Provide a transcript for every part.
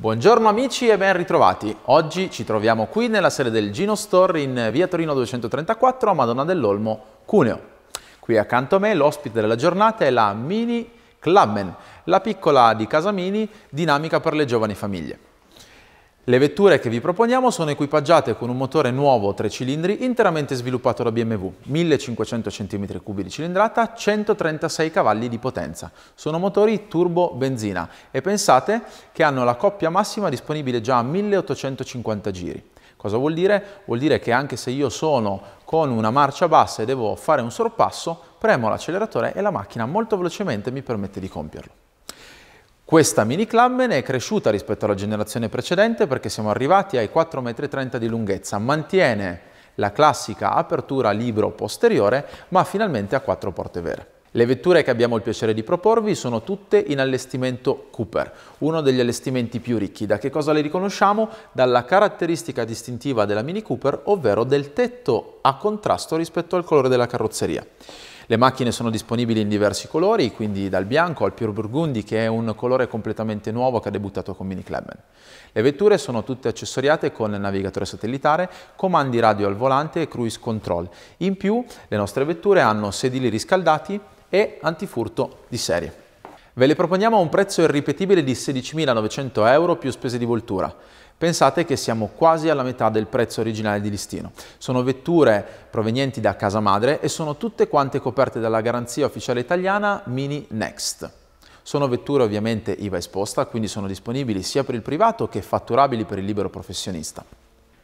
Buongiorno amici e ben ritrovati. Oggi ci troviamo qui nella sede del Gino Store in via Torino 234 a Madonna dell'Olmo, Cuneo. Qui accanto a me l'ospite della giornata è la Mini Clubman, la piccola di casa Mini dinamica per le giovani famiglie. Le vetture che vi proponiamo sono equipaggiate con un motore nuovo 3 cilindri interamente sviluppato da BMW, 1500 cm3 di cilindrata, 136 cavalli di potenza. Sono motori turbo-benzina e pensate che hanno la coppia massima disponibile già a 1850 giri. Cosa vuol dire? Vuol dire che anche se io sono con una marcia bassa e devo fare un sorpasso, premo l'acceleratore e la macchina molto velocemente mi permette di compierlo. Questa mini Clubman è cresciuta rispetto alla generazione precedente perché siamo arrivati ai 4,30 m di lunghezza, mantiene la classica apertura libro posteriore ma finalmente ha quattro porte vere. Le vetture che abbiamo il piacere di proporvi sono tutte in allestimento Cooper, uno degli allestimenti più ricchi. Da che cosa le riconosciamo? Dalla caratteristica distintiva della Mini Cooper, ovvero del tetto a contrasto rispetto al colore della carrozzeria. Le macchine sono disponibili in diversi colori, quindi dal bianco al pure burgundy che è un colore completamente nuovo che ha debuttato con Mini Clubman. Le vetture sono tutte accessoriate con navigatore satellitare, comandi radio al volante e cruise control. In più le nostre vetture hanno sedili riscaldati e antifurto di serie. Ve le proponiamo a un prezzo irripetibile di 16.900 euro più spese di voltura. Pensate che siamo quasi alla metà del prezzo originale di listino. Sono vetture provenienti da casa madre e sono tutte quante coperte dalla garanzia ufficiale italiana Mini Next. Sono vetture ovviamente IVA esposta, quindi sono disponibili sia per il privato che fatturabili per il libero professionista.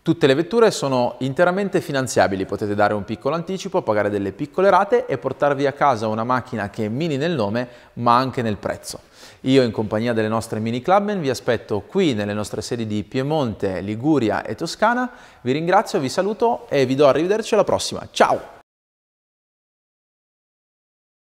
Tutte le vetture sono interamente finanziabili, potete dare un piccolo anticipo, pagare delle piccole rate e portarvi a casa una macchina che è mini nel nome ma anche nel prezzo. Io in compagnia delle nostre mini clubmen vi aspetto qui nelle nostre sedi di Piemonte, Liguria e Toscana, vi ringrazio, vi saluto e vi do arrivederci alla prossima, ciao!